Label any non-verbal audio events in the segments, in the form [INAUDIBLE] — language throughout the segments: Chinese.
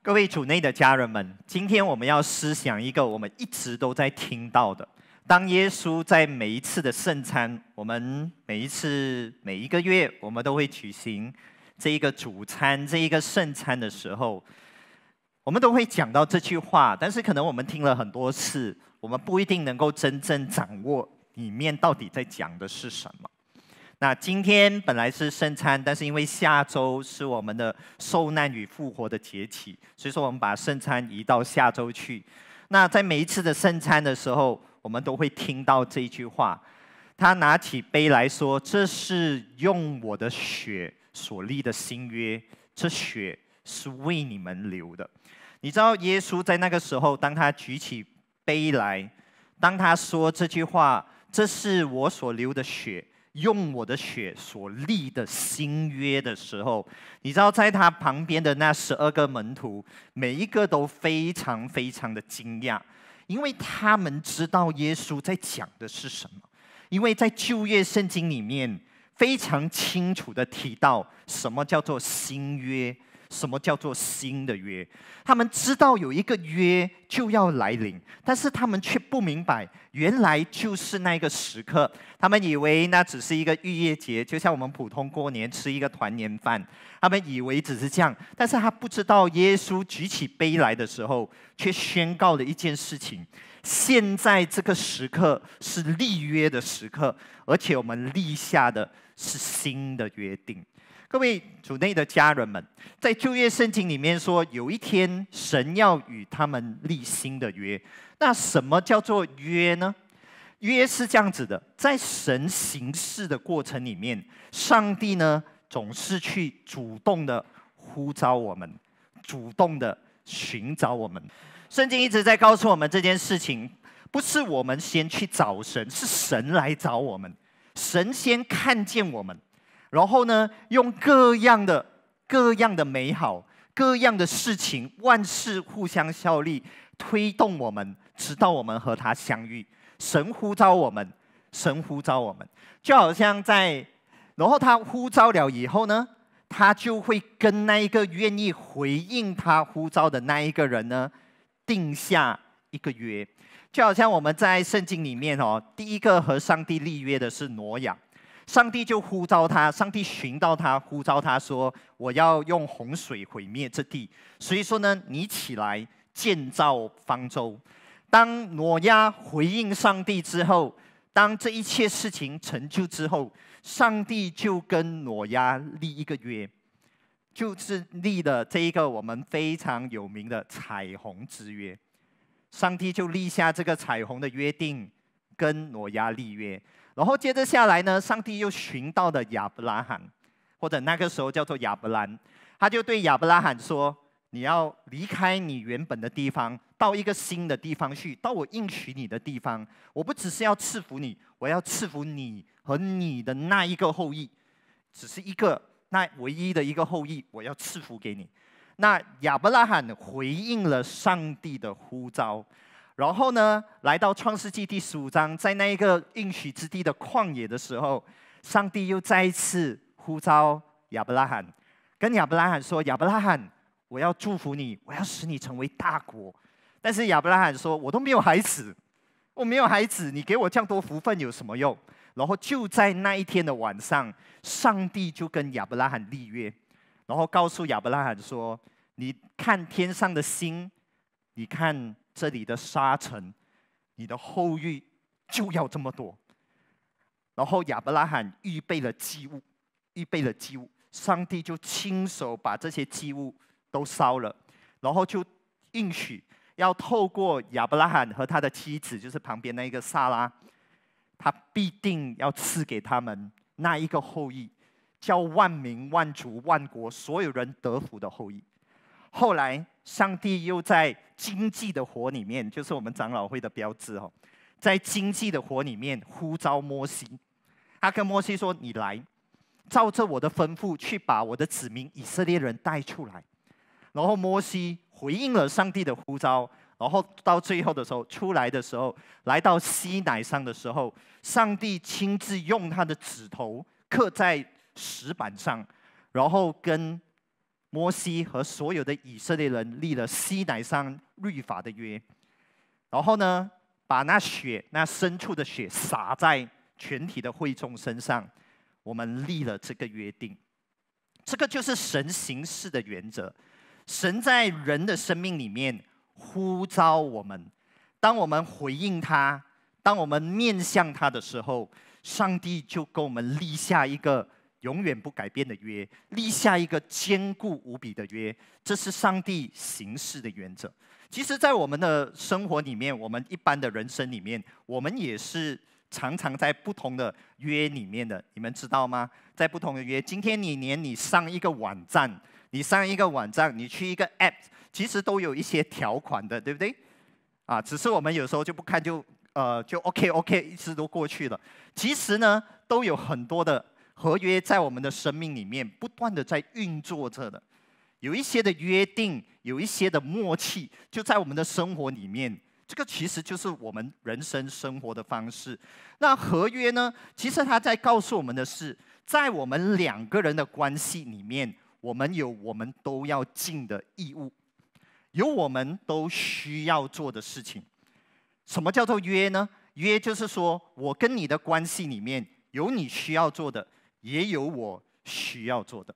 各位主内的家人们，今天我们要思想一个我们一直都在听到的。当耶稣在每一次的圣餐，我们每一次每一个月，我们都会举行这一个主餐这一个圣餐的时候，我们都会讲到这句话。但是可能我们听了很多次，我们不一定能够真正掌握里面到底在讲的是什么。那今天本来是圣餐，但是因为下周是我们的受难与复活的节气，所以说我们把圣餐移到下周去。那在每一次的圣餐的时候，我们都会听到这句话。他拿起杯来说：“这是用我的血所立的新约，这血是为你们流的。”你知道，耶稣在那个时候，当他举起杯来，当他说这句话：“这是我所流的血。”用我的血所立的新约的时候，你知道，在他旁边的那十二个门徒，每一个都非常非常的惊讶，因为他们知道耶稣在讲的是什么，因为在旧约圣经里面非常清楚的提到什么叫做新约。什么叫做新的约？他们知道有一个约就要来临，但是他们却不明白，原来就是那个时刻。他们以为那只是一个预夜节，就像我们普通过年吃一个团年饭，他们以为只是这样，但是他不知道，耶稣举起杯来的时候，却宣告了一件事情：现在这个时刻是立约的时刻，而且我们立下的是新的约定。各位主内的家人们，在旧约圣经里面说，有一天神要与他们立新的约。那什么叫做约呢？约是这样子的，在神行事的过程里面，上帝呢总是去主动的呼召我们，主动的寻找我们。圣经一直在告诉我们这件事情，不是我们先去找神，是神来找我们，神先看见我们。然后呢，用各样的、各样的美好、各样的事情，万事互相效力，推动我们，直到我们和他相遇。神呼召我们，神呼召我们，就好像在……然后他呼召了以后呢，他就会跟那一个愿意回应他呼召的那一个人呢，定下一个约。就好像我们在圣经里面哦，第一个和上帝立约的是挪亚。上帝就呼召他，上帝寻到他，呼召他说：“我要用洪水毁灭这地。”所以说呢，你起来建造方舟。当挪亚回应上帝之后，当这一切事情成就之后，上帝就跟挪亚立一个约，就是立了这一个我们非常有名的彩虹之约。上帝就立下这个彩虹的约定，跟挪亚立约。然后接着下来呢，上帝又寻到了亚伯拉罕，或者那个时候叫做亚伯兰，他就对亚伯拉罕说：“你要离开你原本的地方，到一个新的地方去，到我应许你的地方。我不只是要赐福你，我要赐福你和你的那一个后裔，只是一个那唯一的一个后裔，我要赐福给你。”那亚伯拉罕回应了上帝的呼召。然后呢，来到创世纪第十五章，在那一个应许之地的旷野的时候，上帝又再一次呼召亚伯拉罕，跟亚伯拉罕说：“亚伯拉罕，我要祝福你，我要使你成为大国。”但是亚伯拉罕说：“我都没有孩子，我没有孩子，你给我这样多福分有什么用？”然后就在那一天的晚上，上帝就跟亚伯拉罕立约，然后告诉亚伯拉罕说：“你看天上的星，你看。”这里的沙尘，你的后裔就要这么多。然后亚伯拉罕预备了祭物，预备了祭物，上帝就亲手把这些祭物都烧了，然后就应许要透过亚伯拉罕和他的妻子，就是旁边那一个萨拉，他必定要赐给他们那一个后裔，叫万民万族万国所有人得福的后裔。后来上帝又在。经济的火里面，就是我们长老会的标志哦。在经济的火里面呼召摩西，他跟摩西说：“你来，照着我的吩咐去把我的子民以色列人带出来。”然后摩西回应了上帝的呼召，然后到最后的时候，出来的时候，来到西乃上的时候，上帝亲自用他的指头刻在石板上，然后跟。摩西和所有的以色列人立了西乃山律法的约，然后呢，把那血、那牲畜的血洒在全体的会众身上，我们立了这个约定。这个就是神行事的原则。神在人的生命里面呼召我们，当我们回应他，当我们面向他的时候，上帝就给我们立下一个。永远不改变的约，立下一个坚固无比的约，这是上帝行事的原则。其实，在我们的生活里面，我们一般的人生里面，我们也是常常在不同的约里面的。你们知道吗？在不同的约，今天你连你上一个网站，你上一个网站，你去一个 app，其实都有一些条款的，对不对？啊，只是我们有时候就不看，就呃，就 OK OK，一直都过去了。其实呢，都有很多的。合约在我们的生命里面不断的在运作着的，有一些的约定，有一些的默契，就在我们的生活里面。这个其实就是我们人生生活的方式。那合约呢？其实它在告诉我们的是，在我们两个人的关系里面，我们有我们都要尽的义务，有我们都需要做的事情。什么叫做约呢？约就是说我跟你的关系里面有你需要做的。也有我需要做的，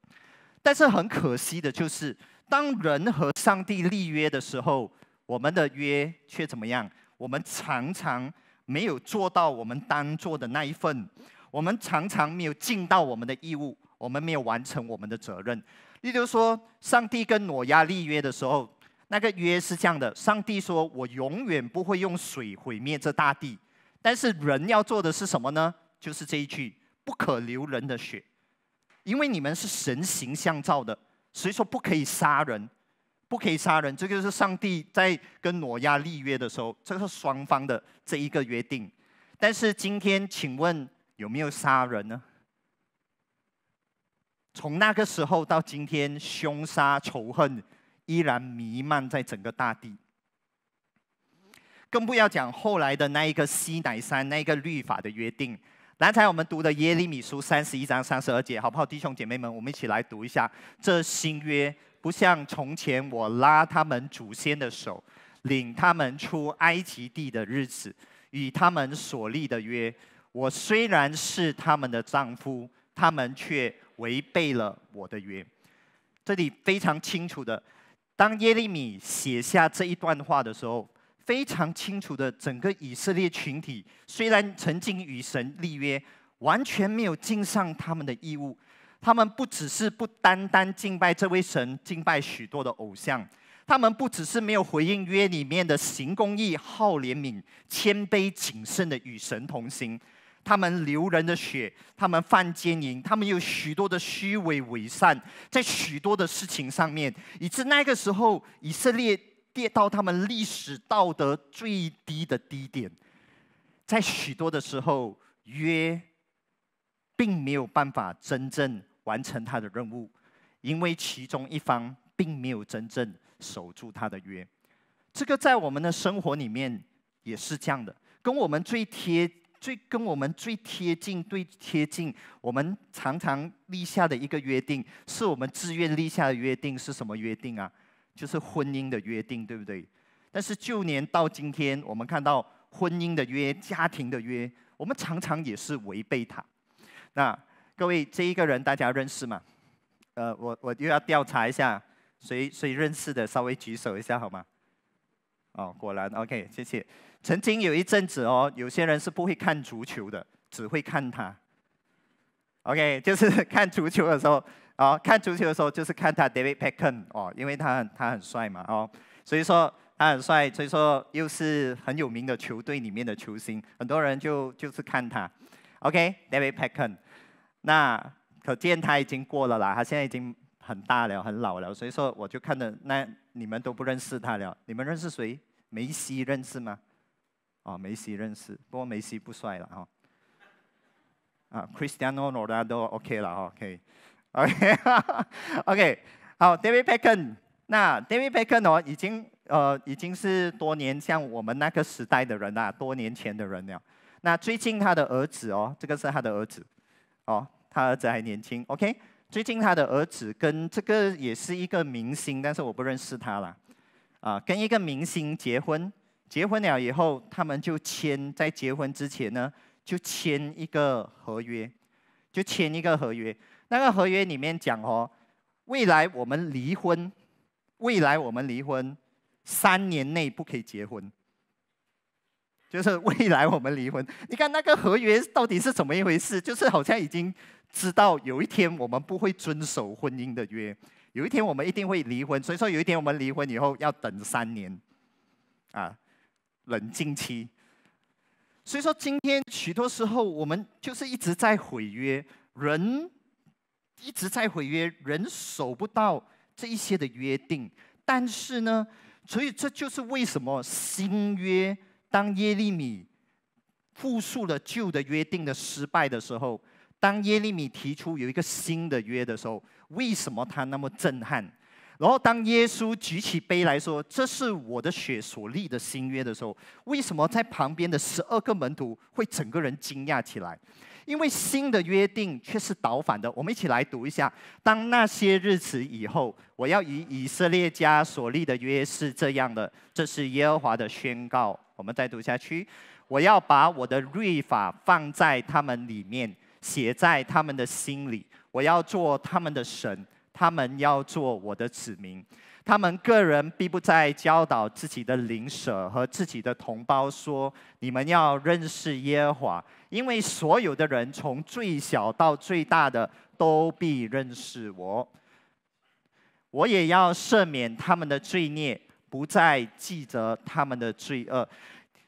但是很可惜的就是，当人和上帝立约的时候，我们的约却怎么样？我们常常没有做到我们当做的那一份，我们常常没有尽到我们的义务，我们没有完成我们的责任。例如说，上帝跟挪亚立约的时候，那个约是这样的：上帝说我永远不会用水毁灭这大地，但是人要做的是什么呢？就是这一句。不可流人的血，因为你们是神形相造的，所以说不可以杀人，不可以杀人。这就是上帝在跟挪亚立约的时候，这个是双方的这一个约定。但是今天，请问有没有杀人呢？从那个时候到今天，凶杀仇恨依然弥漫在整个大地，更不要讲后来的那一个西乃山那一个律法的约定。刚才我们读的耶利米书三十一章三十二节，好不好，弟兄姐妹们？我们一起来读一下。这新约不像从前我拉他们祖先的手，领他们出埃及地的日子，与他们所立的约。我虽然是他们的丈夫，他们却违背了我的约。这里非常清楚的，当耶利米写下这一段话的时候。非常清楚的，整个以色列群体虽然曾经与神立约，完全没有尽上他们的义务。他们不只是不单单敬拜这位神，敬拜许多的偶像。他们不只是没有回应约里面的行公义、好怜悯、谦卑谨慎的与神同行。他们流人的血，他们犯奸淫，他们有许多的虚伪伪善，在许多的事情上面，以致那个时候以色列。跌到他们历史道德最低的低点，在许多的时候，约并没有办法真正完成他的任务，因为其中一方并没有真正守住他的约。这个在我们的生活里面也是这样的，跟我们最贴最跟我们最贴近、最贴近，我们常常立下的一个约定，是我们自愿立下的约定，是什么约定啊？就是婚姻的约定，对不对？但是旧年到今天，我们看到婚姻的约、家庭的约，我们常常也是违背它。那各位，这一个人大家认识吗？呃，我我又要调查一下，谁谁认识的，稍微举手一下好吗？哦，果然，OK，谢谢。曾经有一阵子哦，有些人是不会看足球的，只会看他。OK，就是 [LAUGHS] 看足球的时候。好看足球的时候，就是看他 David Beckham 哦，因为他很他很帅嘛哦，所以说他很帅，所以说又是很有名的球队里面的球星，很多人就就是看他。OK，David Beckham，那可见他已经过了啦，他现在已经很大了，很老了，所以说我就看的那你们都不认识他了，你们认识谁？梅西认识吗？哦，梅西认识，不过梅西不帅了哦。啊，Cristiano Ronaldo OK 了哦，OK。OK，OK，好，David p e c k e n 那 David p e c k e n 哦，已经呃已经是多年像我们那个时代的人啦，多年前的人了。那最近他的儿子哦，这个是他的儿子，哦，他儿子还年轻，OK。最近他的儿子跟这个也是一个明星，但是我不认识他啦。啊，跟一个明星结婚，结婚了以后，他们就签，在结婚之前呢，就签一个合约，就签一个合约。那个合约里面讲哦，未来我们离婚，未来我们离婚，三年内不可以结婚。就是未来我们离婚，你看那个合约到底是怎么一回事？就是好像已经知道有一天我们不会遵守婚姻的约，有一天我们一定会离婚。所以说有一天我们离婚以后要等三年，啊，冷静期。所以说今天许多时候我们就是一直在毁约，人。一直在毁约，人守不到这一些的约定，但是呢，所以这就是为什么新约，当耶利米复述了旧的约定的失败的时候，当耶利米提出有一个新的约的时候，为什么他那么震撼？然后，当耶稣举起杯来说：“这是我的血，所立的新约”的时候，为什么在旁边的十二个门徒会整个人惊讶起来？因为新的约定却是倒反的。我们一起来读一下：当那些日子以后，我要与以色列家所立的约是这样的。这是耶和华的宣告。我们再读下去：我要把我的律法放在他们里面，写在他们的心里。我要做他们的神。他们要做我的子民，他们个人必不再教导自己的邻舍和自己的同胞说：“你们要认识耶和华。”因为所有的人从最小到最大的都必认识我。我也要赦免他们的罪孽，不再记着他们的罪恶。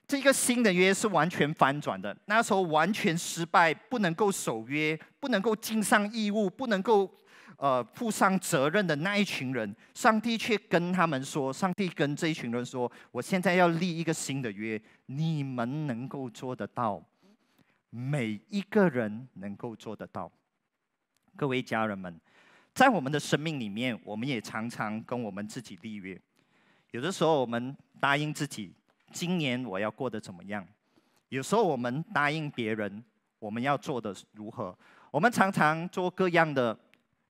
这个新的约是完全翻转的。那时候完全失败，不能够守约，不能够尽上义务，不能够。呃，负上责任的那一群人，上帝却跟他们说：“上帝跟这一群人说，我现在要立一个新的约，你们能够做得到，每一个人能够做得到。”各位家人们，在我们的生命里面，我们也常常跟我们自己立约。有的时候，我们答应自己，今年我要过得怎么样；有时候，我们答应别人，我们要做的如何。我们常常做各样的。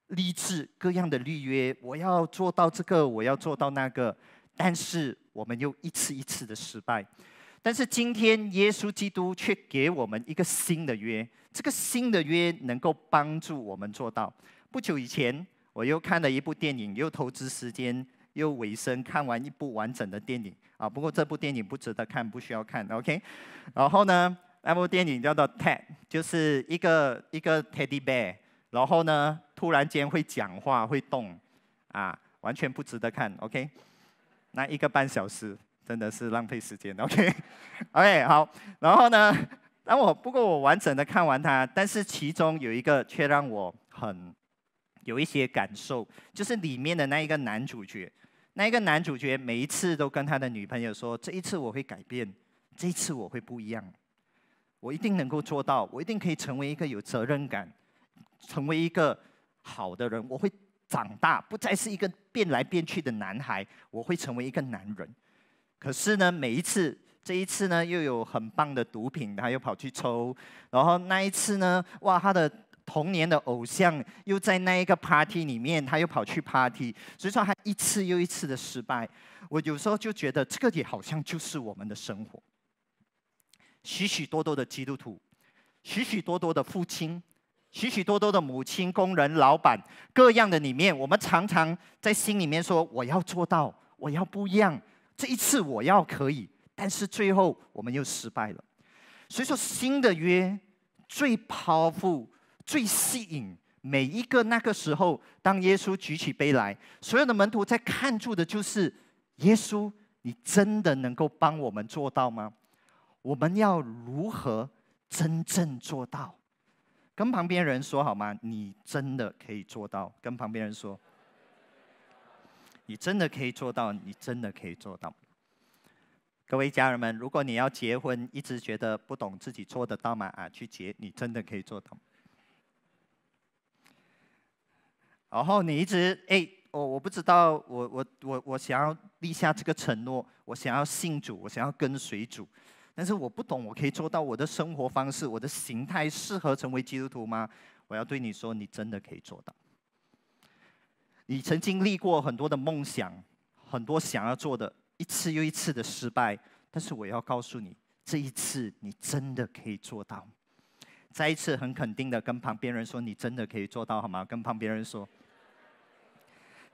励志各样的立约，我要做到这个，我要做到那个，但是我们又一次一次的失败。但是今天，耶稣基督却给我们一个新的约，这个新的约能够帮助我们做到。不久以前，我又看了一部电影，又投资时间，又尾声看完一部完整的电影啊。不过这部电影不值得看，不需要看，OK。然后呢，那部电影叫做 Ted，就是一个一个 teddy bear。然后呢，突然间会讲话会动，啊，完全不值得看，OK？那一个半小时真的是浪费时间，OK？OK，[LAUGHS] 好。然后呢，当我不过我完整的看完它，但是其中有一个却让我很有一些感受，就是里面的那一个男主角，那一个男主角每一次都跟他的女朋友说：“这一次我会改变，这一次我会不一样，我一定能够做到，我一定可以成为一个有责任感。”成为一个好的人，我会长大，不再是一个变来变去的男孩，我会成为一个男人。可是呢，每一次，这一次呢，又有很棒的毒品，他又跑去抽。然后那一次呢，哇，他的童年的偶像又在那一个 party 里面，他又跑去 party。所以说，他一次又一次的失败。我有时候就觉得，这个也好像就是我们的生活。许许多多的基督徒，许许多多的父亲。许许多多的母亲、工人、老板，各样的里面，我们常常在心里面说：“我要做到，我要不一样，这一次我要可以。”但是最后我们又失败了。所以说，新的约最抛负、最吸引每一个。那个时候，当耶稣举起杯来，所有的门徒在看住的就是耶稣：“你真的能够帮我们做到吗？我们要如何真正做到？”跟旁边人说好吗？你真的可以做到。跟旁边人说，你真的可以做到，你真的可以做到。各位家人们，如果你要结婚，一直觉得不懂自己做得到吗？啊，去结，你真的可以做到。然后你一直哎，我我不知道，我我我我想要立下这个承诺，我想要信主，我想要跟随主。但是我不懂，我可以做到我的生活方式，我的形态适合成为基督徒吗？我要对你说，你真的可以做到。你曾经历过很多的梦想，很多想要做的一次又一次的失败，但是我要告诉你，这一次你真的可以做到。再一次很肯定的跟旁边人说，你真的可以做到好吗？跟旁边人说，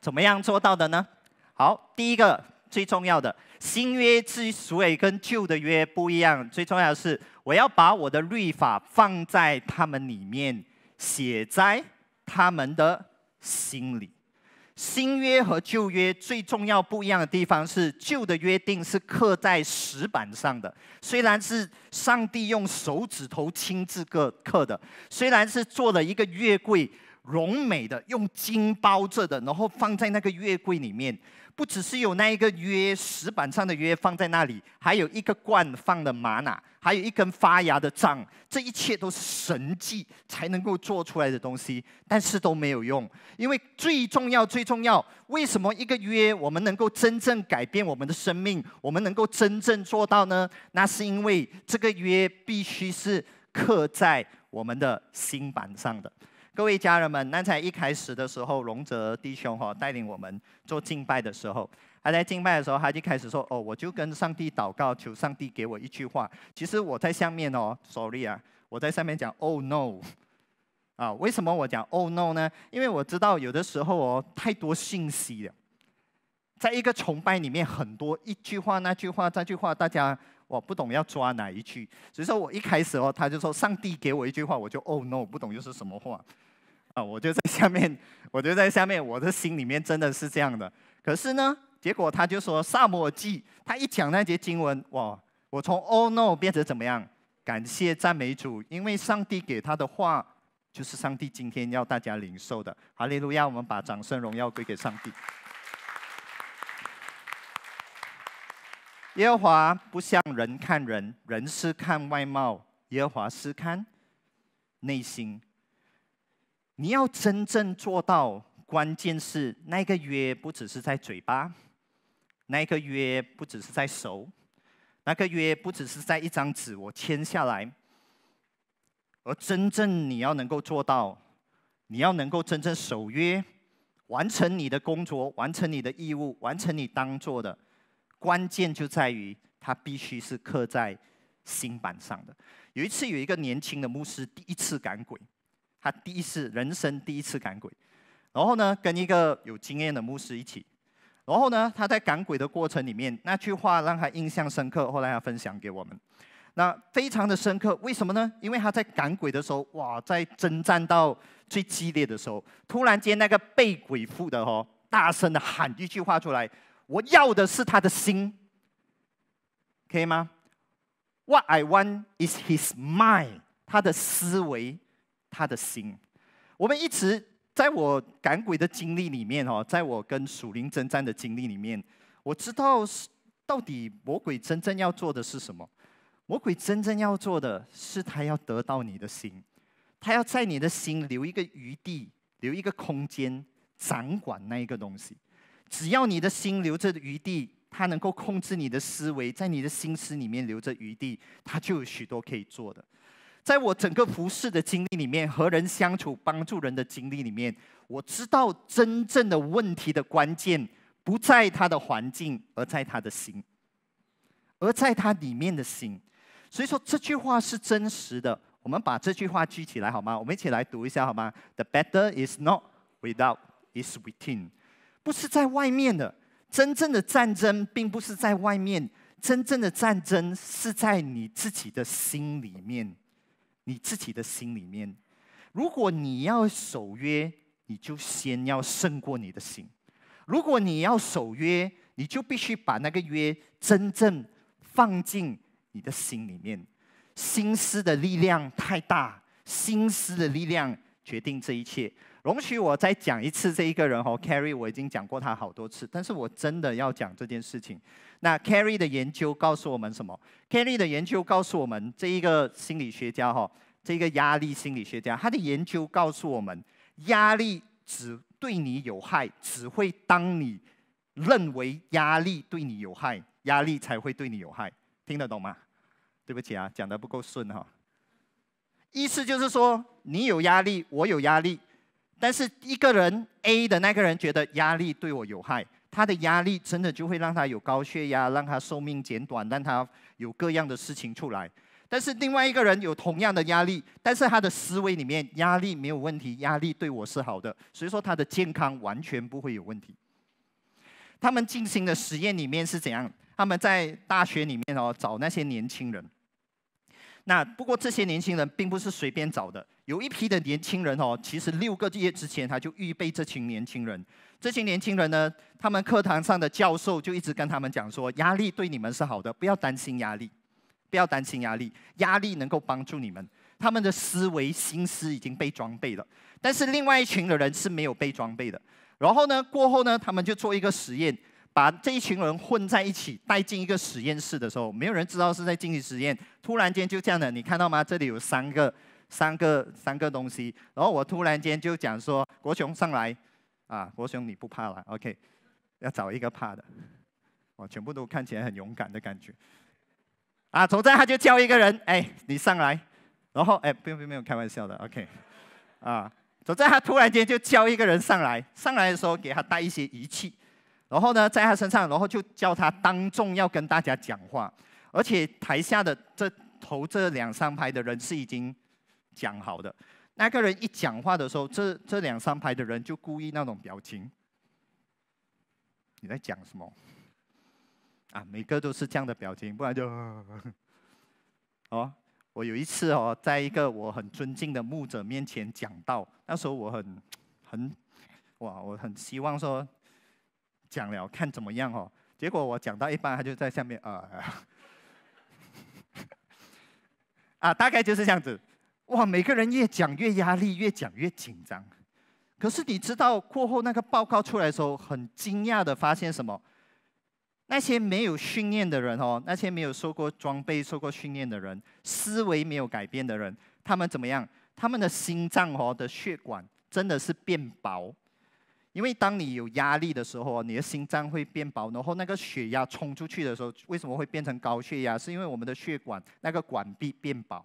怎么样做到的呢？好，第一个。最重要的新约之所以跟旧的约不一样，最重要的是我要把我的律法放在他们里面，写在他们的心里。新约和旧约最重要不一样的地方是，旧的约定是刻在石板上的，虽然是上帝用手指头亲自刻刻的，虽然是做了一个月柜，荣美的用金包着的，然后放在那个月柜里面。不只是有那一个约，石板上的约放在那里，还有一个罐放的玛瑙，还有一根发芽的杖，这一切都是神迹才能够做出来的东西，但是都没有用。因为最重要、最重要，为什么一个约我们能够真正改变我们的生命，我们能够真正做到呢？那是因为这个约必须是刻在我们的心板上的。各位家人们，那在一开始的时候，龙泽弟兄哈带领我们做敬拜的时候，他在敬拜的时候，他就开始说：“哦，我就跟上帝祷告，求上帝给我一句话。”其实我在下面哦，sorry 啊，我在上面讲 “oh no”，啊，为什么我讲 “oh no” 呢？因为我知道有的时候哦，太多信息了，在一个崇拜里面很多一句话、那句话、这句话，大家。我不懂要抓哪一句，所以说我一开始哦，他就说上帝给我一句话，我就 Oh no，不懂又是什么话，啊，我就在下面，[LAUGHS] 我就在下面，我的心里面真的是这样的。可是呢，结果他就说萨摩记，他一讲那节经文，哇，我从 Oh no 变成怎么样？感谢赞美主，因为上帝给他的话就是上帝今天要大家领受的。哈利路亚，我们把掌声荣耀归给上帝。耶和华不像人看人，人是看外貌，耶和华是看内心。你要真正做到，关键是那个约不只是在嘴巴，那个约不只是在手，那个约不只是在一张纸我签下来。而真正你要能够做到，你要能够真正守约，完成你的工作，完成你的义务，完成你当做的。关键就在于，它必须是刻在心板上的。有一次，有一个年轻的牧师第一次赶鬼，他第一次人生第一次赶鬼，然后呢，跟一个有经验的牧师一起，然后呢，他在赶鬼的过程里面，那句话让他印象深刻，后来他分享给我们，那非常的深刻。为什么呢？因为他在赶鬼的时候，哇，在征战到最激烈的时候，突然间那个被鬼附的哦，大声的喊一句话出来。我要的是他的心，可以吗？What I want is his mind，他的思维，他的心。我们一直在我赶鬼的经历里面哦，在我跟属灵争战的经历里面，我知道是到底魔鬼真正要做的是什么？魔鬼真正要做的是他要得到你的心，他要在你的心留一个余地，留一个空间，掌管那一个东西。只要你的心留着余地，他能够控制你的思维，在你的心思里面留着余地，他就有许多可以做的。在我整个服侍的经历里面，和人相处、帮助人的经历里面，我知道真正的问题的关键不在他的环境，而在他的心，而在他里面的心。所以说这句话是真实的。我们把这句话记起来好吗？我们一起来读一下好吗？The better is not without, is within. 不是在外面的真正的战争，并不是在外面真正的战争是在你自己的心里面，你自己的心里面。如果你要守约，你就先要胜过你的心；如果你要守约，你就必须把那个约真正放进你的心里面。心思的力量太大，心思的力量决定这一切。容许我再讲一次这一个人哦，Carrie，我已经讲过他好多次，但是我真的要讲这件事情。那 Carrie 的研究告诉我们什么？Carrie 的研究告诉我们，这一个心理学家哈，这一个压力心理学家，他的研究告诉我们，压力只对你有害，只会当你认为压力对你有害，压力才会对你有害。听得懂吗？对不起啊，讲得不够顺哈。意思就是说，你有压力，我有压力。但是一个人 A 的那个人觉得压力对我有害，他的压力真的就会让他有高血压，让他寿命减短，让他有各样的事情出来。但是另外一个人有同样的压力，但是他的思维里面压力没有问题，压力对我是好的，所以说他的健康完全不会有问题。他们进行的实验里面是怎样？他们在大学里面哦，找那些年轻人。那不过这些年轻人并不是随便找的，有一批的年轻人哦，其实六个月之前他就预备这群年轻人。这些年轻人呢，他们课堂上的教授就一直跟他们讲说，压力对你们是好的，不要担心压力，不要担心压力，压力能够帮助你们。他们的思维心思已经被装备了，但是另外一群的人是没有被装备的。然后呢，过后呢，他们就做一个实验。把这一群人混在一起，带进一个实验室的时候，没有人知道是在进行实验。突然间就这样的，你看到吗？这里有三个、三个、三个东西。然后我突然间就讲说：“国雄上来，啊，国雄你不怕了，OK？要找一个怕的，我全部都看起来很勇敢的感觉。啊，总之他就叫一个人，哎，你上来。然后哎，不用没有开玩笑的，OK？啊，总之他突然间就叫一个人上来。上来的时候给他带一些仪器。然后呢，在他身上，然后就叫他当众要跟大家讲话，而且台下的这头这两三排的人是已经讲好的。那个人一讲话的时候，这这两三排的人就故意那种表情。你在讲什么？啊，每个都是这样的表情，不然就…… [LAUGHS] 哦，我有一次哦，在一个我很尊敬的牧者面前讲道，那时候我很很哇，我很希望说。讲了看怎么样哦，结果我讲到一半，他就在下面啊，[LAUGHS] 啊，大概就是这样子，哇，每个人越讲越压力，越讲越紧张。可是你知道过后那个报告出来的时候，很惊讶的发现什么？那些没有训练的人哦，那些没有受过装备、受过训练的人，思维没有改变的人，他们怎么样？他们的心脏哦的血管真的是变薄。因为当你有压力的时候，你的心脏会变薄，然后那个血压冲出去的时候，为什么会变成高血压？是因为我们的血管那个管壁变薄。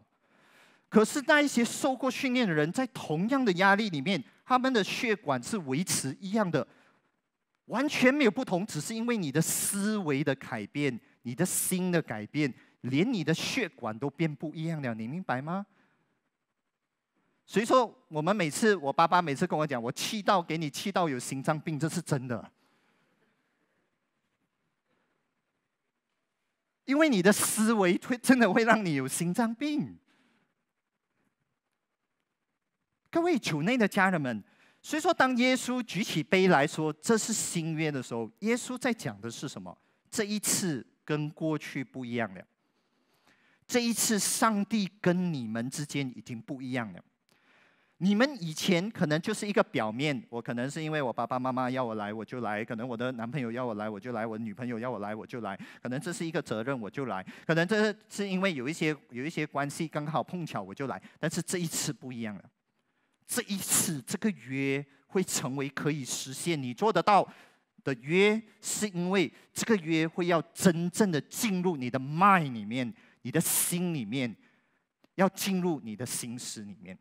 可是那一些受过训练的人，在同样的压力里面，他们的血管是维持一样的，完全没有不同，只是因为你的思维的改变，你的心的改变，连你的血管都变不一样了，你明白吗？所以说，我们每次，我爸爸每次跟我讲，我气到给你气到有心脏病，这是真的。因为你的思维会真的会让你有心脏病。各位主内的家人们，所以说，当耶稣举起杯来说这是新约的时候，耶稣在讲的是什么？这一次跟过去不一样了。这一次，上帝跟你们之间已经不一样了。你们以前可能就是一个表面，我可能是因为我爸爸妈妈要我来我就来，可能我的男朋友要我来我就来，我女朋友要我来我就来，可能这是一个责任我就来，可能这是因为有一些有一些关系刚好碰巧我就来。但是这一次不一样了，这一次这个约会成为可以实现你做得到的约，是因为这个约会要真正的进入你的脉里面，你的心里面，要进入你的心思里面。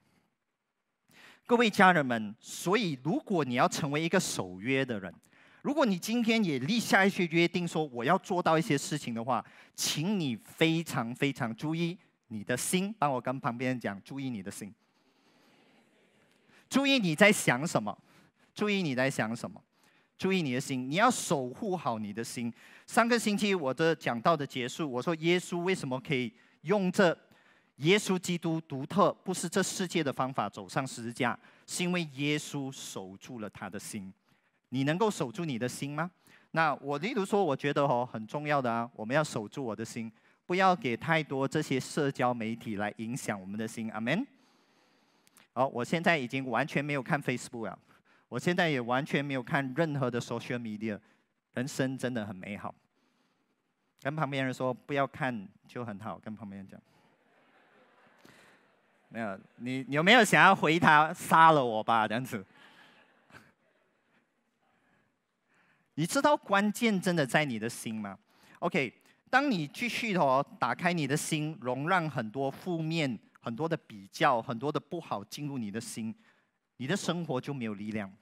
各位家人们，所以如果你要成为一个守约的人，如果你今天也立下一些约定，说我要做到一些事情的话，请你非常非常注意你的心。帮我跟旁边人讲，注意你的心，注意你在想什么，注意你在想什么，注意你的心，你要守护好你的心。上个星期我的讲到的结束，我说耶稣为什么可以用这？耶稣基督独特，不是这世界的方法走上十字架，是因为耶稣守住了他的心。你能够守住你的心吗？那我例如说，我觉得哦，很重要的啊，我们要守住我的心，不要给太多这些社交媒体来影响我们的心。阿 m n 好，我现在已经完全没有看 Facebook 了，我现在也完全没有看任何的 social media。人生真的很美好。跟旁边人说不要看就很好，跟旁边人讲。没有，你有没有想要回他杀了我吧这样子？[LAUGHS] 你知道关键真的在你的心吗？OK，当你继续哦，打开你的心，容让很多负面、很多的比较、很多的不好进入你的心，你的生活就没有力量。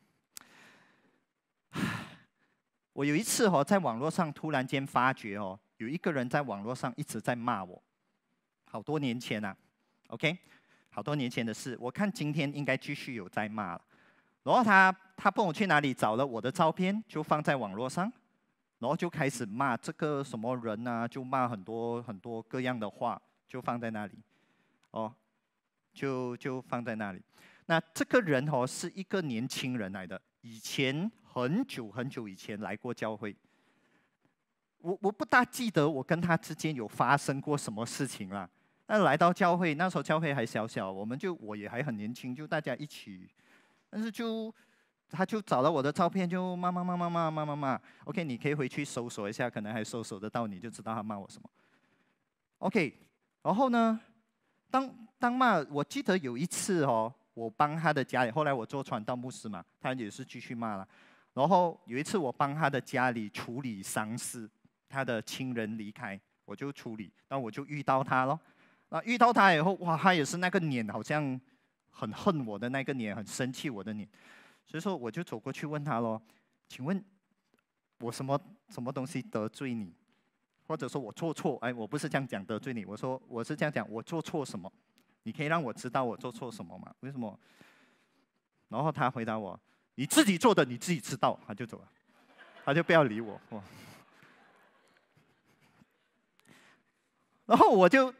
[SIGHS] 我有一次哦，在网络上突然间发觉哦，有一个人在网络上一直在骂我，好多年前呐，OK。好多年前的事，我看今天应该继续有在骂了。然后他他问我去哪里找了我的照片，就放在网络上，然后就开始骂这个什么人啊，就骂很多很多各样的话，就放在那里，哦，就就放在那里。那这个人哦，是一个年轻人来的，以前很久很久以前来过教会。我我不大记得我跟他之间有发生过什么事情了。那来到教会，那时候教会还小小，我们就我也还很年轻，就大家一起。但是就，他就找到我的照片，就骂骂骂骂骂骂骂。OK，你可以回去搜索一下，可能还搜索得到，你就知道他骂我什么。OK，然后呢，当当骂，我记得有一次哦，我帮他的家里，后来我坐船到牧师嘛，他也是继续骂了。然后有一次我帮他的家里处理丧事，他的亲人离开，我就处理，那我就遇到他了。啊，遇到他以后，哇，他也是那个脸，好像很恨我的那个脸，很生气我的脸。所以说我就走过去问他咯，请问我什么什么东西得罪你，或者说我做错，哎，我不是这样讲得罪你，我说我是这样讲，我做错什么，你可以让我知道我做错什么吗？为什么？然后他回答我，你自己做的你自己知道，他就走了，他就不要理我，哇，[LAUGHS] 然后我就。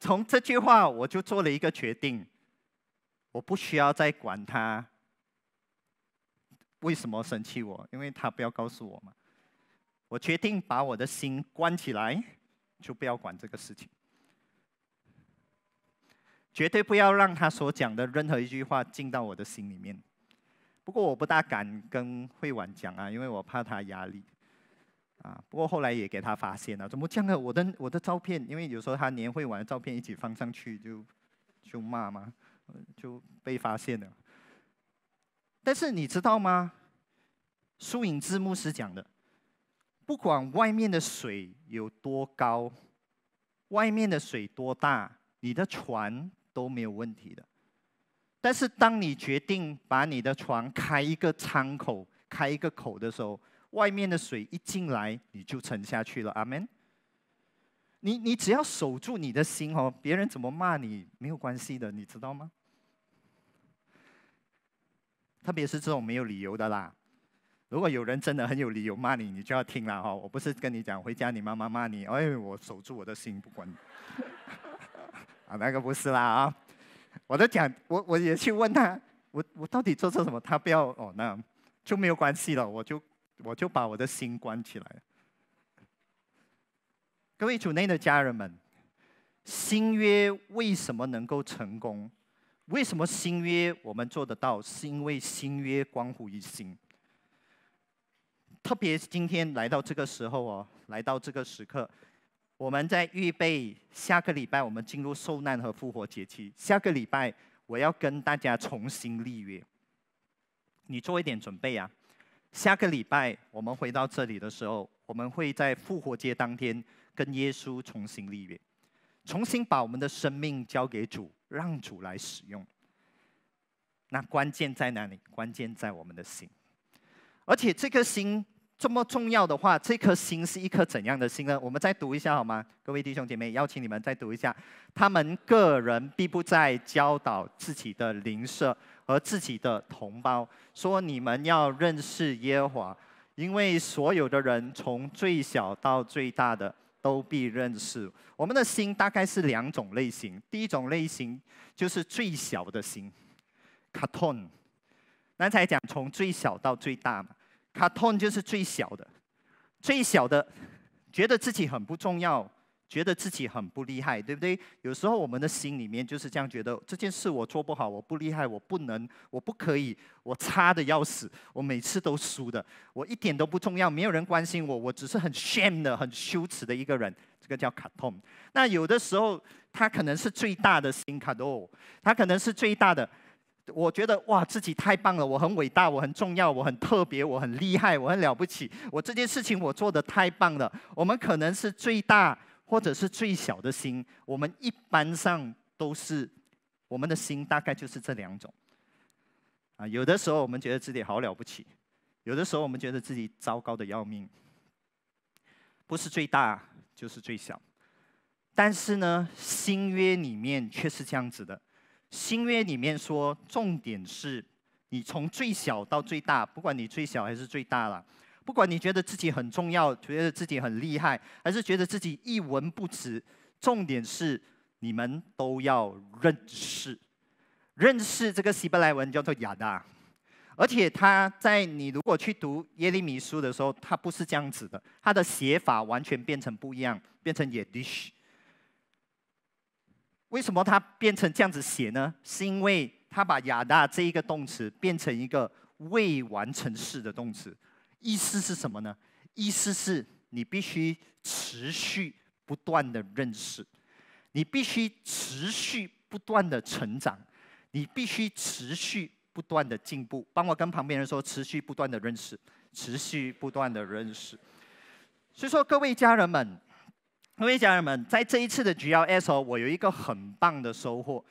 从这句话，我就做了一个决定，我不需要再管他为什么生气我，因为他不要告诉我嘛。我决定把我的心关起来，就不要管这个事情，绝对不要让他所讲的任何一句话进到我的心里面。不过我不大敢跟慧婉讲啊，因为我怕他压力。啊！不过后来也给他发现了，怎么这样的？我的我的照片，因为有时候他年会完照片一起放上去，就就骂嘛，就被发现了。但是你知道吗？《输赢》字幕是讲的，不管外面的水有多高，外面的水多大，你的船都没有问题的。但是当你决定把你的船开一个舱口，开一个口的时候。外面的水一进来，你就沉下去了。阿门。你你只要守住你的心哦，别人怎么骂你没有关系的，你知道吗？特别是这种没有理由的啦。如果有人真的很有理由骂你，你就要听了哦。我不是跟你讲，回家你妈妈骂你，哎，我守住我的心，不管。[LAUGHS] 啊，那个不是啦啊！我都讲，我我也去问他，我我到底做错什么？他不要哦，那就没有关系了，我就。我就把我的心关起来。各位主内的家人们，新约为什么能够成功？为什么新约我们做得到？是因为新约关乎于心。特别今天来到这个时候哦，来到这个时刻，我们在预备下个礼拜，我们进入受难和复活节期。下个礼拜我要跟大家重新立约，你做一点准备啊。下个礼拜我们回到这里的时候，我们会在复活节当天跟耶稣重新立约，重新把我们的生命交给主，让主来使用。那关键在哪里？关键在我们的心。而且这颗心这么重要的话，这颗心是一颗怎样的心呢？我们再读一下好吗？各位弟兄姐妹，邀请你们再读一下。他们个人必不再教导自己的邻舍。和自己的同胞说：“你们要认识耶和华，因为所有的人从最小到最大的都必认识。我们的心大概是两种类型，第一种类型就是最小的心，carton。刚才讲从最小到最大嘛，carton 就是最小的，最小的觉得自己很不重要。”觉得自己很不厉害，对不对？有时候我们的心里面就是这样觉得，这件事我做不好，我不厉害，我不能，我不可以，我差的要死，我每次都输的，我一点都不重要，没有人关心我，我只是很 shame 的，很羞耻的一个人。这个叫卡通。那有的时候他可能是最大的心卡多，他可能是最大的。我觉得哇，自己太棒了，我很伟大，我很重要，我很特别，我很厉害，我很了不起，我这件事情我做的太棒了。我们可能是最大。或者是最小的心，我们一般上都是，我们的心大概就是这两种，啊，有的时候我们觉得自己好了不起，有的时候我们觉得自己糟糕的要命，不是最大就是最小，但是呢，新约里面却是这样子的，新约里面说重点是，你从最小到最大，不管你最小还是最大了。不管你觉得自己很重要，觉得自己很厉害，还是觉得自己一文不值，重点是你们都要认识、认识这个希伯来文叫做亚达。而且他在你如果去读耶利米书的时候，他不是这样子的，他的写法完全变成不一样，变成 Yiddish。为什么他变成这样子写呢？是因为他把亚达这一个动词变成一个未完成式的动词。意思是什么呢？意思是你必须持续不断的认识，你必须持续不断的成长，你必须持续不断的进步。帮我跟旁边人说：持续不断的认识，持续不断的认识。所以说，各位家人们，各位家人们，在这一次的 GLSO，我有一个很棒的收获。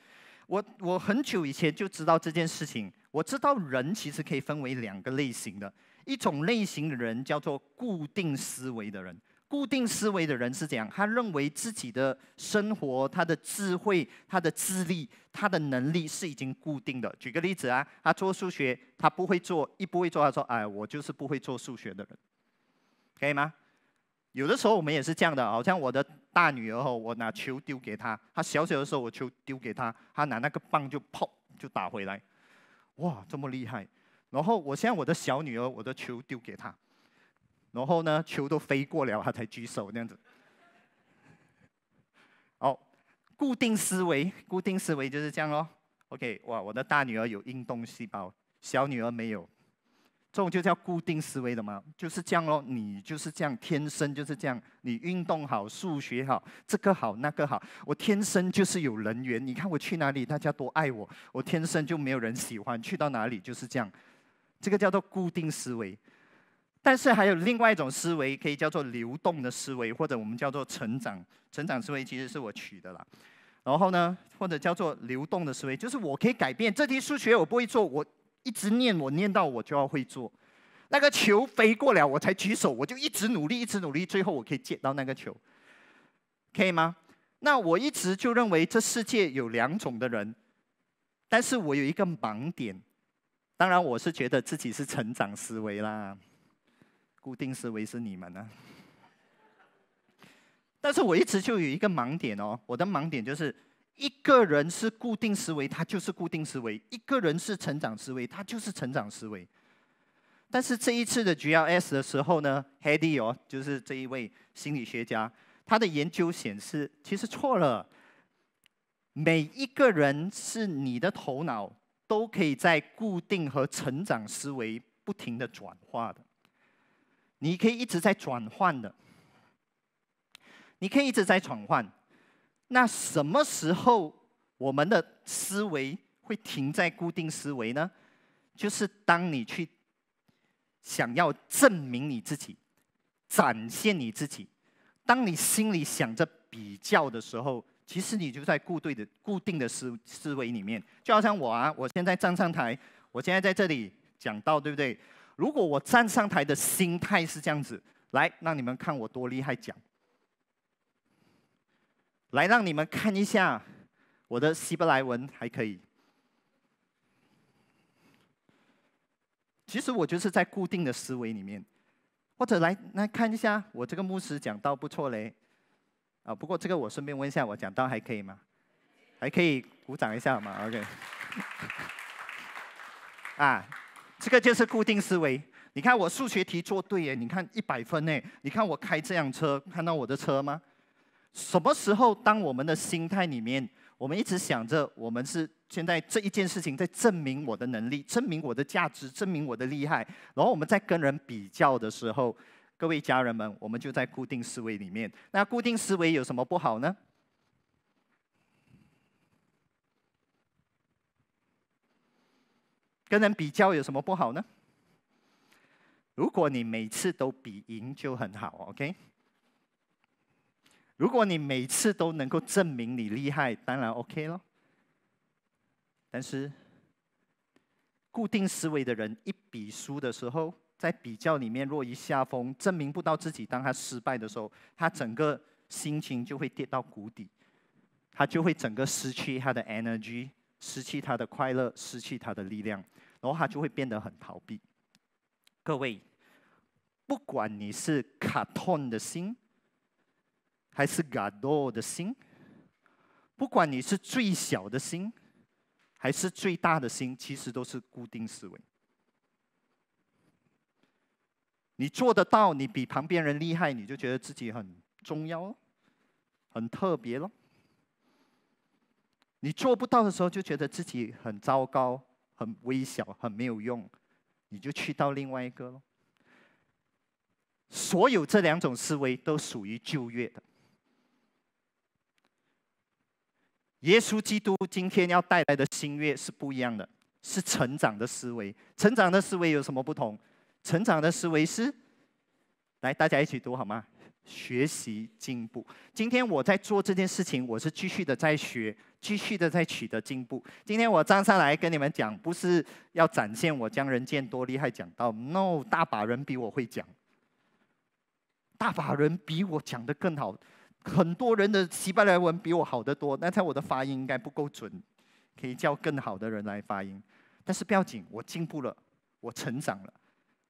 我我很久以前就知道这件事情，我知道人其实可以分为两个类型的。一种类型的人叫做固定思维的人。固定思维的人是这样，他认为自己的生活、他的智慧、他的智力、他的能力是已经固定的。举个例子啊，他做数学，他不会做，一不会做，他说：“哎，我就是不会做数学的人，可以吗？”有的时候我们也是这样的，好像我的大女儿哦，我拿球丢给她，她小小的时候，我球丢给她，她拿那个棒就砰就打回来，哇，这么厉害！然后我现在我的小女儿，我的球丢给她，然后呢，球都飞过了，她才举手那样子。好，固定思维，固定思维就是这样哦。OK，哇，我的大女儿有运动细胞，小女儿没有，这种就叫固定思维的嘛，就是这样哦，你就是这样，天生就是这样。你运动好数学好，这个好那个好，我天生就是有人缘。你看我去哪里，大家多爱我。我天生就没有人喜欢，去到哪里就是这样。这个叫做固定思维，但是还有另外一种思维，可以叫做流动的思维，或者我们叫做成长。成长思维其实是我取的啦。然后呢，或者叫做流动的思维，就是我可以改变。这题数学我不会做，我一直念，我念到我就要会做。那个球飞过了，我才举手，我就一直努力，一直努力，最后我可以接到那个球，可以吗？那我一直就认为这世界有两种的人，但是我有一个盲点。当然，我是觉得自己是成长思维啦，固定思维是你们呢。[LAUGHS] 但是我一直就有一个盲点哦，我的盲点就是，一个人是固定思维，他就是固定思维；一个人是成长思维，他就是成长思维。但是这一次的 GLS 的时候呢，Hadi 哦，就是这一位心理学家，他的研究显示，其实错了。每一个人是你的头脑。都可以在固定和成长思维不停的转化的，你可以一直在转换的，你可以一直在转换。那什么时候我们的思维会停在固定思维呢？就是当你去想要证明你自己、展现你自己，当你心里想着比较的时候。其实你就在固对的固定的思思维里面，就好像我啊，我现在站上台，我现在在这里讲到，对不对？如果我站上台的心态是这样子，来，让你们看我多厉害讲，来让你们看一下我的希伯来文还可以。其实我就是在固定的思维里面，或者来来看一下我这个牧师讲到不错嘞。啊，不过这个我顺便问一下，我讲到还可以吗？还可以鼓掌一下吗？OK。[LAUGHS] 啊，这个就是固定思维。你看我数学题做对耶，你看一百分哎。你看我开这辆车，看到我的车吗？什么时候当我们的心态里面，我们一直想着我们是现在这一件事情在证明我的能力，证明我的价值，证明我的厉害，然后我们在跟人比较的时候。各位家人们，我们就在固定思维里面。那固定思维有什么不好呢？跟人比较有什么不好呢？如果你每次都比赢就很好，OK。如果你每次都能够证明你厉害，当然 OK 了。但是，固定思维的人一比输的时候，在比较里面落于下风，证明不到自己。当他失败的时候，他整个心情就会跌到谷底，他就会整个失去他的 energy，失去他的快乐，失去他的力量，然后他就会变得很逃避。各位，不管你是卡通的心，还是卡多的心，不管你是最小的心，还是最大的心，其实都是固定思维。你做得到，你比旁边人厉害，你就觉得自己很重要、很特别咯。你做不到的时候，就觉得自己很糟糕、很微小、很没有用，你就去到另外一个。咯。所有这两种思维都属于旧月的。耶稣基督今天要带来的新月是不一样的，是成长的思维。成长的思维有什么不同？成长的思维是，来，大家一起读好吗？学习进步。今天我在做这件事情，我是继续的在学，继续的在取得进步。今天我站上来跟你们讲，不是要展现我将人见多厉害。讲到 no，大把人比我会讲，大把人比我讲的更好，很多人的西班牙文比我好得多。那在我的发音应该不够准，可以叫更好的人来发音。但是不要紧，我进步了，我成长了。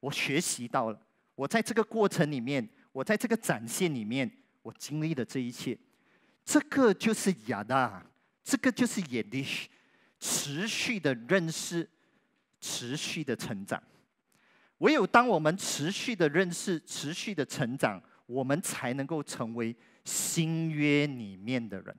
我学习到了，我在这个过程里面，我在这个展现里面，我经历的这一切，这个就是雅达，这个就是耶利，持续的认识，持续的成长。唯有当我们持续的认识、持续的成长，我们才能够成为新约里面的人。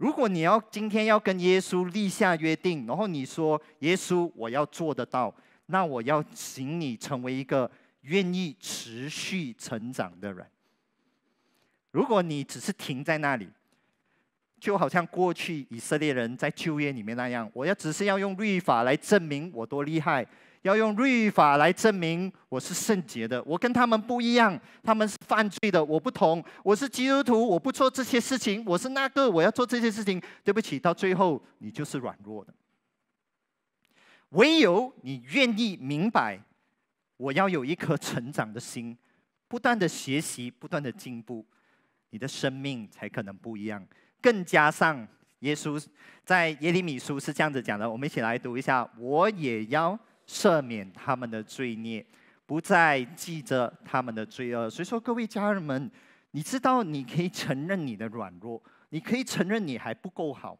如果你要今天要跟耶稣立下约定，然后你说耶稣，我要做得到，那我要请你成为一个愿意持续成长的人。如果你只是停在那里，就好像过去以色列人在旧约里面那样，我要只是要用律法来证明我多厉害。要用律法来证明我是圣洁的，我跟他们不一样，他们是犯罪的，我不同，我是基督徒，我不做这些事情，我是那个，我要做这些事情。对不起，到最后你就是软弱的。唯有你愿意明白，我要有一颗成长的心，不断的学习，不断的进步，你的生命才可能不一样。更加上耶稣在耶利米书是这样子讲的，我们一起来读一下，我也要。赦免他们的罪孽，不再记着他们的罪恶。所以说，各位家人们，你知道你可以承认你的软弱，你可以承认你还不够好，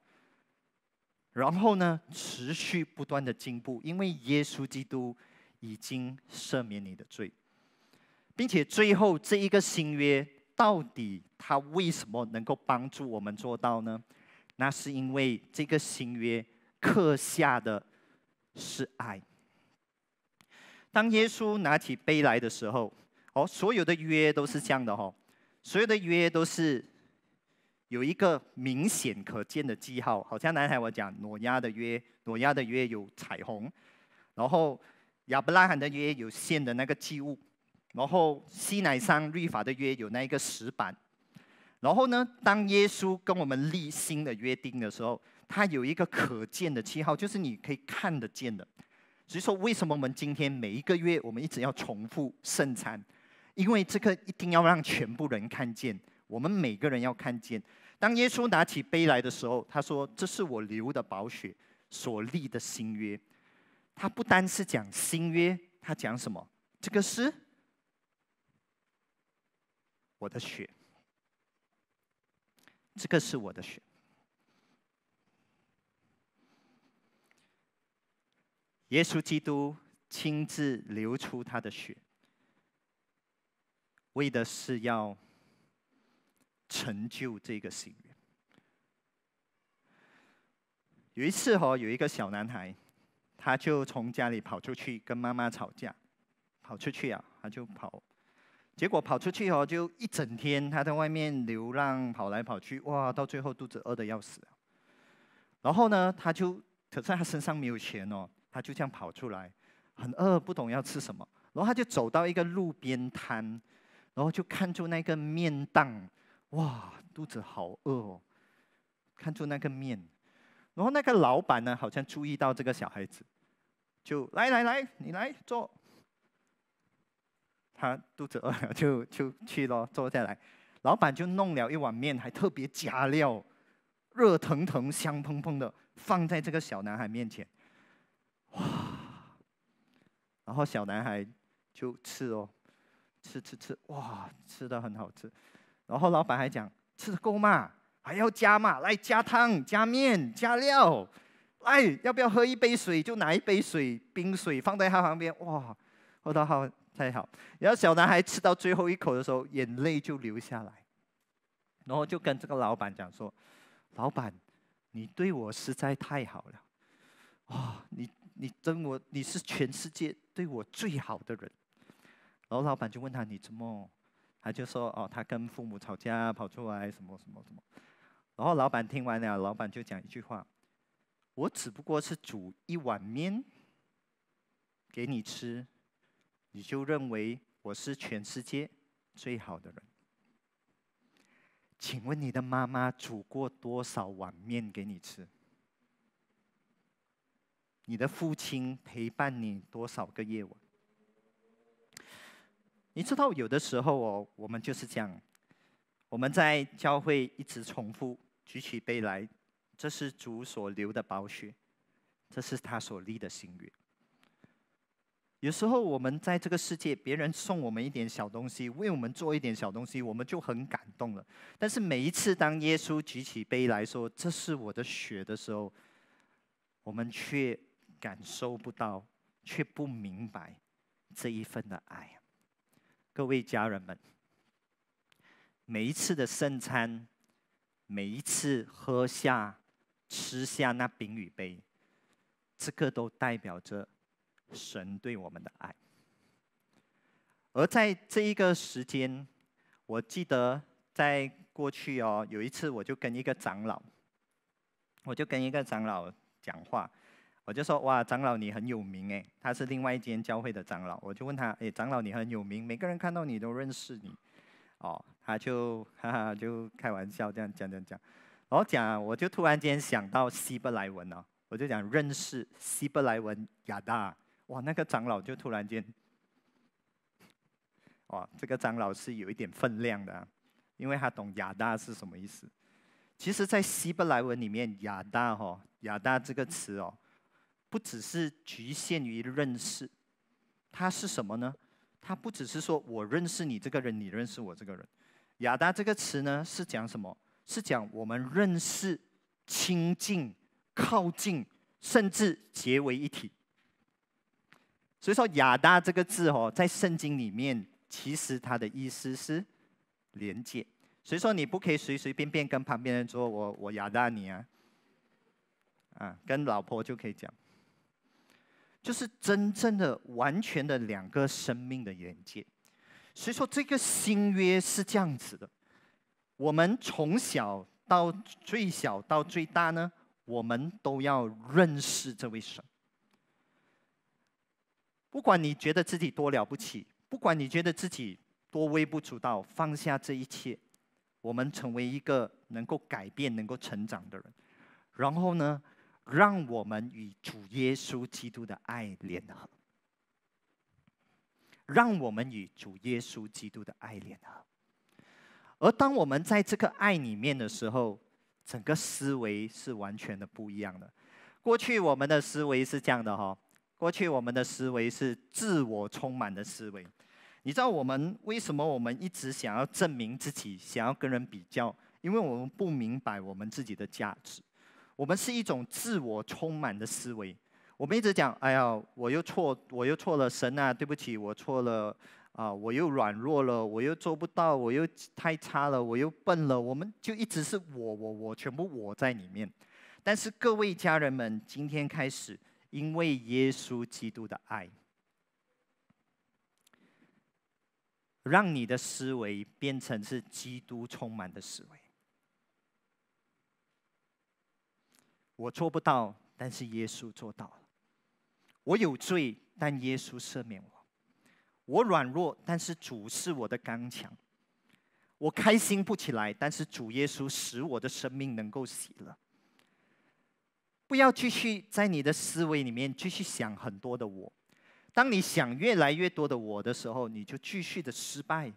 然后呢，持续不断的进步，因为耶稣基督已经赦免你的罪，并且最后这一个新约到底他为什么能够帮助我们做到呢？那是因为这个新约刻下的是爱。当耶稣拿起杯来的时候，哦，所有的约都是这样的哈，所有的约都是有一个明显可见的记号，好像男孩我讲挪亚的约，挪亚的约有彩虹，然后亚伯拉罕的约有线的那个祭物，然后西乃山律法的约有那一个石板，然后呢，当耶稣跟我们立新的约定的时候，他有一个可见的记号，就是你可以看得见的。所以说，为什么我们今天每一个月，我们一直要重复圣餐？因为这个一定要让全部人看见，我们每个人要看见。当耶稣拿起杯来的时候，他说：“这是我流的宝血所立的新约。”他不单是讲新约，他讲什么？这个是我的血，这个是我的血。耶稣基督亲自流出他的血，为的是要成就这个心愿。有一次哦，有一个小男孩，他就从家里跑出去跟妈妈吵架，跑出去啊，他就跑，结果跑出去哦，就一整天他在外面流浪，跑来跑去，哇，到最后肚子饿得要死。然后呢，他就可是他身上没有钱哦。他就这样跑出来，很饿，不懂要吃什么。然后他就走到一个路边摊，然后就看住那个面档，哇，肚子好饿哦！看住那个面，然后那个老板呢，好像注意到这个小孩子，就来来来，你来坐。他肚子饿了，就就去了，坐下来。老板就弄了一碗面，还特别加料，热腾腾、香喷喷的，放在这个小男孩面前。然后小男孩就吃哦，吃吃吃，哇，吃的很好吃。然后老板还讲，吃够嘛，还要加嘛，来加汤、加面、加料。来，要不要喝一杯水？就拿一杯水，冰水放在他旁边，哇，喝的好太好。然后小男孩吃到最后一口的时候，眼泪就流下来，然后就跟这个老板讲说，老板，你对我实在太好了，哇，你你真我，你是全世界。对我最好的人，然后老板就问他：“你怎么？”他就说：“哦，他跟父母吵架，跑出来什么什么什么。”然后老板听完了，老板就讲一句话：“我只不过是煮一碗面给你吃，你就认为我是全世界最好的人？请问你的妈妈煮过多少碗面给你吃？”你的父亲陪伴你多少个夜晚？你知道，有的时候哦，我们就是这样，我们在教会一直重复举起杯来，这是主所流的宝血，这是他所立的心愿。有时候我们在这个世界，别人送我们一点小东西，为我们做一点小东西，我们就很感动了。但是每一次当耶稣举起杯来说“这是我的血”的时候，我们却……感受不到，却不明白这一份的爱，各位家人们，每一次的圣餐，每一次喝下、吃下那饼与杯，这个都代表着神对我们的爱。而在这一个时间，我记得在过去哦，有一次我就跟一个长老，我就跟一个长老讲话。我就说：“哇，长老你很有名哎，他是另外一间教会的长老。”我就问他：“哎，长老你很有名，每个人看到你都认识你。”哦，他就哈哈就开玩笑这样讲讲讲。然后讲我就突然间想到希伯来文哦，我就讲认识希伯来文亚大，哇，那个长老就突然间，哇，这个长老是有一点分量的，因为他懂亚大是什么意思。其实，在希伯来文里面，亚大哈亚大这个词哦。不只是局限于认识，它是什么呢？它不只是说我认识你这个人，你认识我这个人。亚达这个词呢，是讲什么？是讲我们认识、亲近、靠近，甚至结为一体。所以说亚达这个字哦，在圣经里面，其实它的意思是连接。所以说你不可以随随便便跟旁边人说我我亚达你啊，啊，跟老婆就可以讲。就是真正的、完全的两个生命的连接，所以说这个新约是这样子的。我们从小到最小到最大呢，我们都要认识这位神。不管你觉得自己多了不起，不管你觉得自己多微不足道，放下这一切，我们成为一个能够改变、能够成长的人。然后呢？让我们与主耶稣基督的爱联合。让我们与主耶稣基督的爱联合。而当我们在这个爱里面的时候，整个思维是完全的不一样的。过去我们的思维是这样的哈，过去我们的思维是自我充满的思维。你知道我们为什么我们一直想要证明自己，想要跟人比较？因为我们不明白我们自己的价值。我们是一种自我充满的思维，我们一直讲：“哎呀，我又错，我又错了，神啊，对不起，我错了啊，我又软弱了，我又做不到，我又太差了，我又笨了。”我们就一直是我，我，我，全部我在里面。但是各位家人们，今天开始，因为耶稣基督的爱，让你的思维变成是基督充满的思维。我做不到，但是耶稣做到了。我有罪，但耶稣赦免我。我软弱，但是主是我的刚强。我开心不起来，但是主耶稣使我的生命能够喜乐。不要继续在你的思维里面继续想很多的我。当你想越来越多的我的时候，你就继续的失败。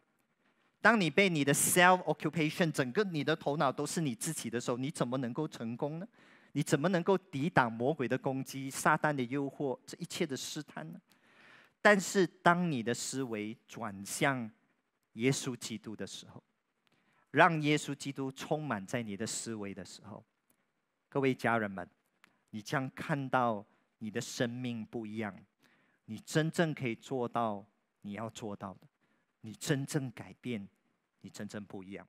当你被你的 self occupation 整个你的头脑都是你自己的时候，你怎么能够成功呢？你怎么能够抵挡魔鬼的攻击、撒旦的诱惑、这一切的试探呢？但是，当你的思维转向耶稣基督的时候，让耶稣基督充满在你的思维的时候，各位家人们，你将看到你的生命不一样，你真正可以做到你要做到的，你真正改变，你真正不一样。